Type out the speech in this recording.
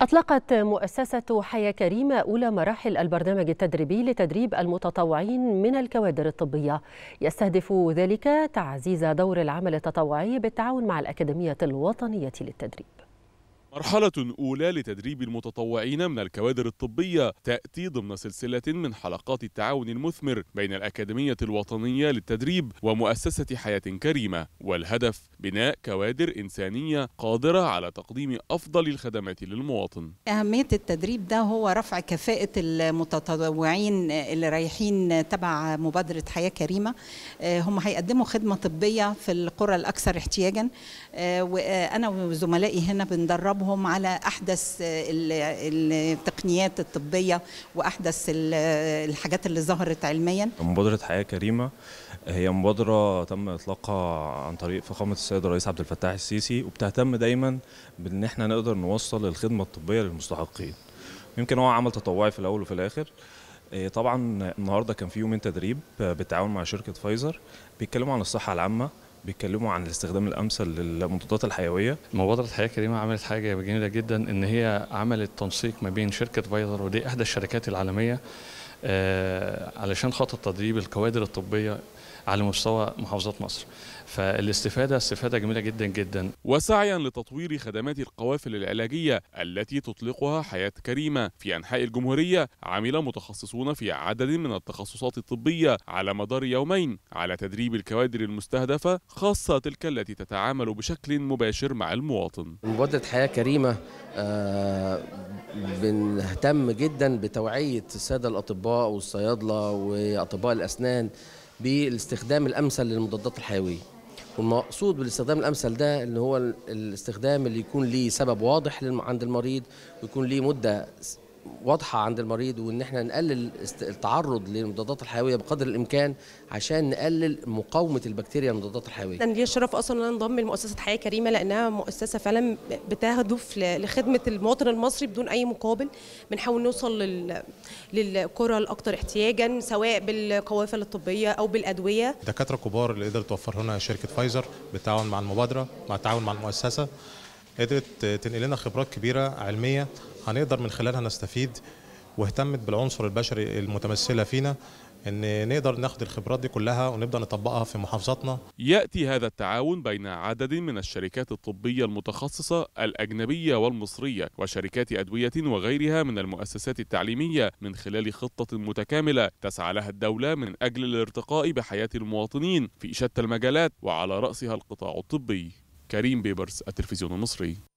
أطلقت مؤسسة حياة كريمة أولى مراحل البرنامج التدريبي لتدريب المتطوعين من الكوادر الطبية يستهدف ذلك تعزيز دور العمل التطوعي بالتعاون مع الأكاديمية الوطنية للتدريب مرحلة أولى لتدريب المتطوعين من الكوادر الطبية تأتي ضمن سلسلة من حلقات التعاون المثمر بين الأكاديمية الوطنية للتدريب ومؤسسة حياة كريمة والهدف بناء كوادر إنسانية قادرة على تقديم أفضل الخدمات للمواطن أهمية التدريب ده هو رفع كفاءة المتطوعين اللي رايحين تبع مبادرة حياة كريمة آه، هم هيقدموا خدمة طبية في القرى الأكثر احتياجا آه، وأنا وزملائي هنا بندرب تدريبهم على احدث التقنيات الطبيه واحدث الحاجات اللي ظهرت علميا مبادره حياه كريمه هي مبادره تم اطلاقها عن طريق فخامه السيد الرئيس عبد الفتاح السيسي وبتهتم دايما بان احنا نقدر نوصل الخدمه الطبيه للمستحقين يمكن هو عمل تطوعي في الاول وفي الاخر إيه، طبعا النهارده كان في يومين تدريب آه، بالتعاون مع شركه فايزر بيتكلموا عن الصحه العامه بيتكلموا عن الاستخدام الامثل للمضادات الحيويه مبادره الحياه الكريمه عملت حاجه جميله جدا ان هي عملت تنسيق ما بين شركه فايزر ودي احدى الشركات العالميه آه، علشان خاطر تدريب الكوادر الطبيه على مستوى محافظات مصر فالاستفادة استفادة جميلة جدا جدا وسعيا لتطوير خدمات القوافل العلاجية التي تطلقها حياة كريمة في أنحاء الجمهورية عمل متخصصون في عدد من التخصصات الطبية على مدار يومين على تدريب الكوادر المستهدفة خاصة تلك التي تتعامل بشكل مباشر مع المواطن مبادرة حياة كريمة آه بنهتم جدا بتوعية السادة الأطباء والصيادلة وأطباء الأسنان بالاستخدام الامثل للمضادات الحيويه والمقصود بالاستخدام الامثل ده اللي هو الاستخدام اللي يكون ليه سبب واضح عند المريض ويكون ليه مده واضحه عند المريض وان احنا نقلل التعرض للمضادات الحيويه بقدر الامكان عشان نقلل مقاومه البكتيريا للمضادات الحيويه. أنا لي شرف اصلا ان انا انضم لمؤسسه حياه كريمه لانها مؤسسه فعلا بتهدف لخدمه المواطن المصري بدون اي مقابل، بنحاول نوصل لل... للكرة الاكثر احتياجا سواء بالقوافل الطبيه او بالادويه. دكاتره كبار اللي قدرت توفر لنا شركه فايزر بالتعاون مع المبادره مع التعاون مع المؤسسه قدرت تنقل لنا خبرات كبيره علميه هنقدر من خلالها نستفيد واهتمت بالعنصر البشري المتمثله فينا ان نقدر ناخد الخبرات دي كلها ونبدا نطبقها في محافظاتنا ياتي هذا التعاون بين عدد من الشركات الطبيه المتخصصه الاجنبيه والمصريه وشركات ادويه وغيرها من المؤسسات التعليميه من خلال خطه متكامله تسعى لها الدوله من اجل الارتقاء بحياه المواطنين في شتى المجالات وعلى راسها القطاع الطبي كريم بيبرز التلفزيون المصري